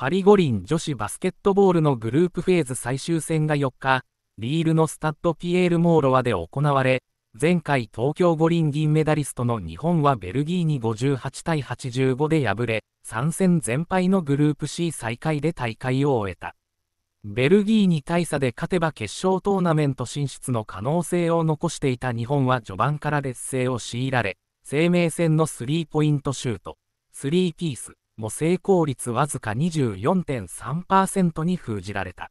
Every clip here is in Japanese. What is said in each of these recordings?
パリ五輪女子バスケットボールのグループフェーズ最終戦が4日、リールのスタッドピエール・モーロワで行われ、前回東京五輪銀メダリストの日本はベルギーに58対85で敗れ、3戦全敗のグループ C 最下位で大会を終えた。ベルギーに大差で勝てば決勝トーナメント進出の可能性を残していた日本は序盤から劣勢を強いられ、生命線のスリーポイントシュート、スリーピース、も成功率わずか24.3%に封じられた。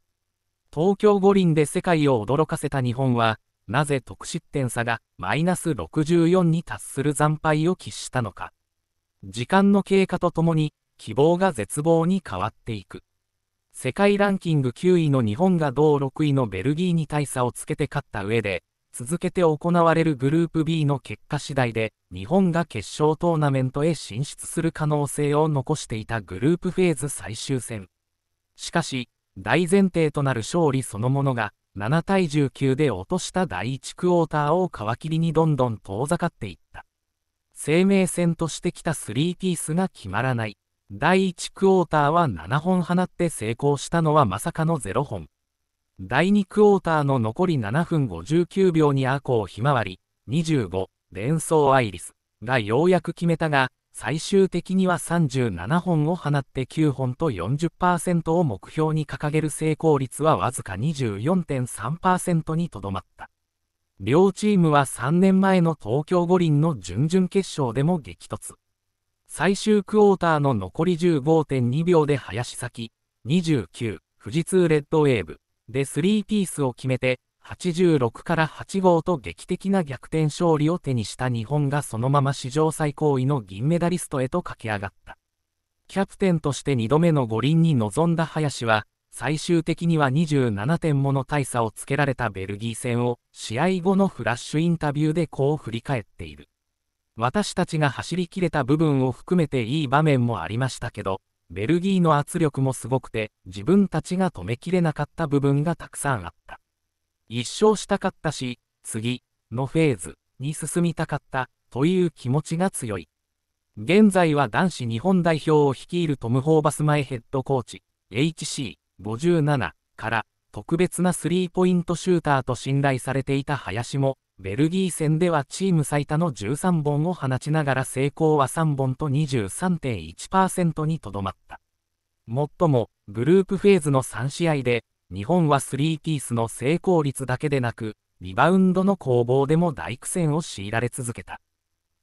東京五輪で世界を驚かせた日本は、なぜ得失点差がマイナス64に達する惨敗を喫したのか。時間の経過とともに、希望が絶望に変わっていく。世界ランキング9位の日本が同6位のベルギーに大差をつけて勝った上で、続けて行われるグループ B の結果次第で、日本が決勝トーナメントへ進出する可能性を残していたグループフェーズ最終戦。しかし、大前提となる勝利そのものが、7対19で落とした第1クォーターを皮切りにどんどん遠ざかっていった。生命線としてきた3ピースが決まらない。第1クォーターは7本放って成功したのはまさかの0本。第2クォーターの残り7分59秒にアコーひまわり、25、連想アイリスがようやく決めたが、最終的には37本を放って9本と40%を目標に掲げる成功率はわずか24.3%にとどまった。両チームは3年前の東京五輪の準々決勝でも激突。最終クォーターの残り15.2秒で林崎、29、富士通レッドウェーブで3ピースを決めて、86から8号と劇的な逆転勝利を手にした日本がそのまま史上最高位の銀メダリストへと駆け上がった。キャプテンとして2度目の五輪に臨んだ林は、最終的には27点もの大差をつけられたベルギー戦を試合後のフラッシュインタビューでこう振り返っている。私たちが走り切れた部分を含めていい場面もありましたけど、ベルギーの圧力もすごくて、自分たちが止めきれなかった部分がたくさんあった。一生したかったし、次のフェーズに進みたかったという気持ちが強い。現在は男子日本代表を率いるトム・ホーバス前ヘッドコーチ、HC57 から特別なスリーポイントシューターと信頼されていた林も、ベルギー戦ではチーム最多の13本を放ちながら成功は3本と23.1%にとどまった。もっとも、グループフェーズの3試合で、日本は3ピースの成功率だけでなく、リバウンドの攻防でも大苦戦を強いられ続けた。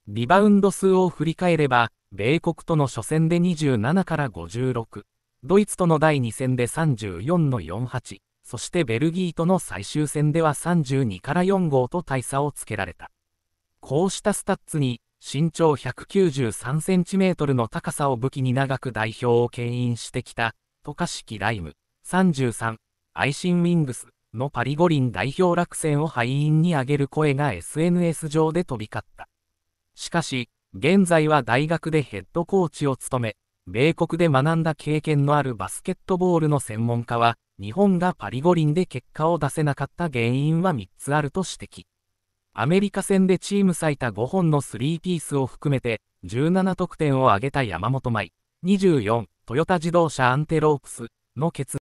リバウンド数を振り返れば、米国との初戦で27から56、ドイツとの第2戦で34の48、そしてベルギーとの最終戦では32から4号と大差をつけられた。こうしたスタッツに、身長 193cm の高さを武器に長く代表を牽引してきた、渡嘉敷ライム、33、アイシンウィングスのパリ五輪代表落選を敗因に挙げる声が SNS 上で飛び交った。しかし、現在は大学でヘッドコーチを務め、米国で学んだ経験のあるバスケットボールの専門家は、日本がパリ五輪で結果を出せなかった原因は3つあると指摘。アメリカ戦でチーム最多5本のスリーピースを含めて17得点を挙げた山本舞、24、トヨタ自動車アンテロープスの決